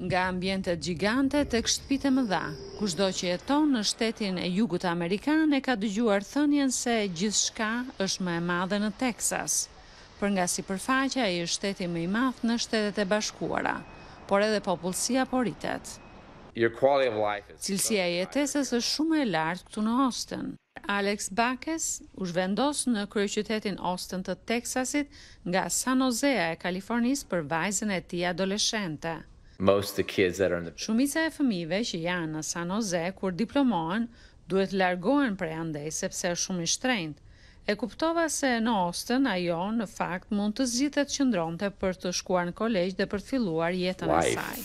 nga ambjente gjigante të kështpite më dha. Kushtdo që jeton në shtetin e jugut Amerikan e ka dëgjuar thënjen se gjithë shka është më e madhe në Texas, për nga si përfaqa është shteti më i madhë në shtetet e bashkuara, por edhe popullësia poritet. Cilësia e jetesës është shumë e lartë këtu në Austin. Alex Bakes u zhvendos në kryeqytetin Austin të Texasit nga San Josea e Kalifornisë për vajzën e tij adoleshente most the kids that are in the Shumica e fëmijëve që janë në San Jose kur diplomohen duhet largohen prej andej sepse është shumë i shtrenjt. E kuptova se në Austin ajo në fakt mund të zgjidhet të qëndronte për të shkuar në kolegj dhe për të filluar jetën e saj.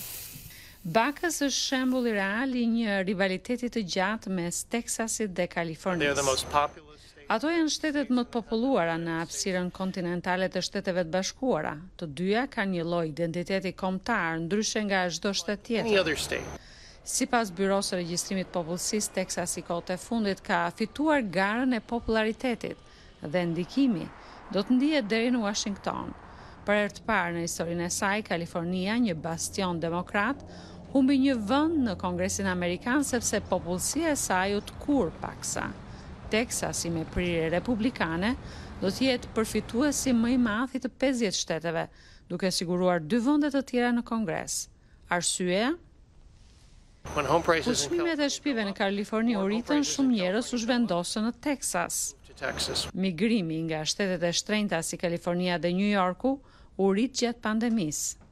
Bakës është shembulli real i një rivaliteti të gjatë mes Texasit dhe Kalifornisë. Ato janë shtetet më të populluara në apsiren kontinentale të shteteve të bashkuara. Të dyja ka një loj identiteti komtar, ndryshe nga çdo shtet tjetër. Si pas Byrosë regjistrimit Popullësis, Texas i kote fundit ka fituar garën e popularitetit dhe ndikimi do të ndije deri në Washington. Për të parë në historinë e saj, Kalifornia, një bastion demokrat, humbi një vënd në Kongresin Amerikan sepse popullësia e saj u të kur paksa. Texas i me prirë republikane, do tjetë përfituesi më i mathi të 50 shteteve, duke siguruar dy vëndet të tjera në kongres. Arsye, Pushmimet e shpive në Kaliforni u rritën shumë njerës u shvendosën në Texas. Migrimi nga shtetet e shtrejnëta si Kalifornia dhe New Yorku u rritë gjatë pandemisë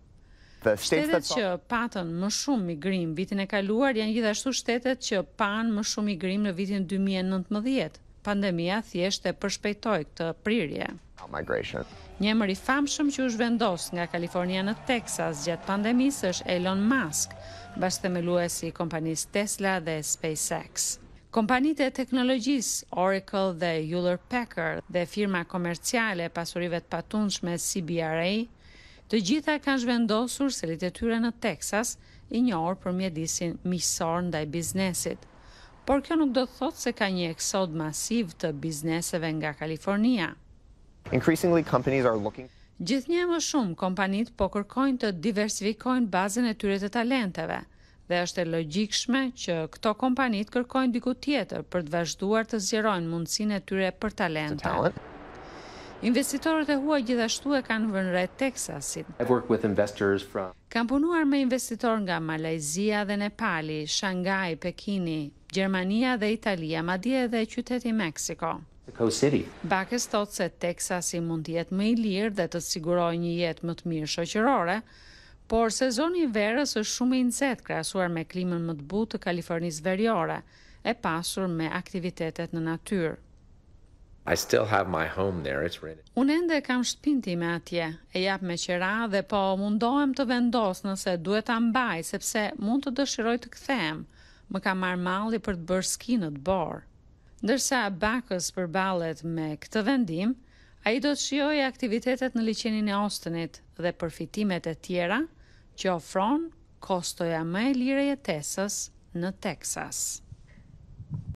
të shtetet shtetet po- që patën më shumë migrim vitin e kaluar janë gjithashtu shtetet që panë më shumë migrim në vitin 2019. Pandemia thjesht e përshpejtoi këtë prirje. Ah, Një emër i famshëm që u zhvendos nga Kalifornia në Texas gjatë pandemisë është Elon Musk, bashkëtemelues i kompanisë Tesla dhe SpaceX. Kompanit e teknologjisë Oracle dhe Hewlett Packard dhe firma komerciale pasurive të patundshme CBRA Të gjitha kanë zhvendosur se e tyre në Texas i një orë për mjedisin misor në daj biznesit. Por kjo nuk do të thotë se ka një eksod masiv të bizneseve nga Kalifornia. Looking... Gjithë më shumë, kompanit po kërkojnë të diversifikojnë bazën e tyre të talenteve, dhe është e logikshme që këto kompanit kërkojnë diku tjetër për të vazhduar të zgjerojnë mundësin e tyre për talente. Talent. Investitorët e huaj gjithashtu e kanë vënre Texasit. Kam punuar me investitor nga Malajzia dhe Nepali, Shanghai, Pekini, Gjermania dhe Italia, ma dje dhe qyteti Meksiko. Bakës thot se Texasi mund jetë më i lirë dhe të siguroj një jetë më të mirë shoqërore, por sezoni i verës është shumë i nxehtë krasuar me klimën më të butë të Kalifornisë verjore, e pasur me aktivitetet në naturë. I still have my home there. It's rented. Unë ende kam shtëpinë time atje. E jap me qira dhe po mundohem të vendos nëse duhet ta mbaj sepse mund të dëshiroj të kthehem. Më ka marr malli për të bërë ski në Dbor. Ndërsa Bakës përballet me këtë vendim, ai do të shijoj aktivitetet në liçenin e Ostenit dhe përfitimet e tjera që ofron kostoja më e lirë e jetesës në Texas.